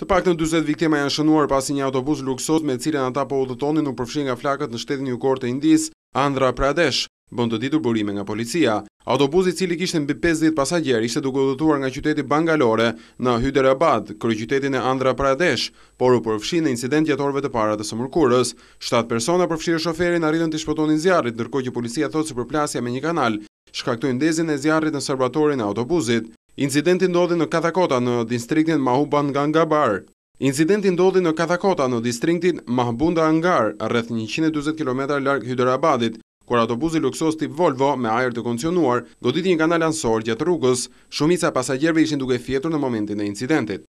Të pak të në 20 viktima janë shënuar pasi një autobus luksos me cilën ata po udhëtonin nuk përfshin nga flakët në shtetin një korte indis, Andra Pradesh, bënd të ditur burime nga policia. Autobusi cili kishtë në bë 50 pasajer ishte duke udhëtuar nga qyteti Bangalore në Hyderabad, kërë qytetin e Andra Pradesh, por u përfshin në incident jetorve të para të sëmërkurës. Shtatë persona përfshirë shoferin arritën të shpotonin zjarit, nërkoj që policia thotë së përplasja me një kanal, shkaktojnë dezin e zjarit në sërbatorin e autobusit. Incidenti ndodhi në Katakota në distriktin Mahuban Gangabar. Incidenti ndodhi në Katakota në distriktin Mahbunda Angar, rreth 120 km larg Hyderabadit, kur autobuzi luksos tip Volvo me ajër të kondicionuar goditi një kanal ansor gjatë rrugës. Shumica pasagjerëve ishin duke fjetur në momentin e incidentit.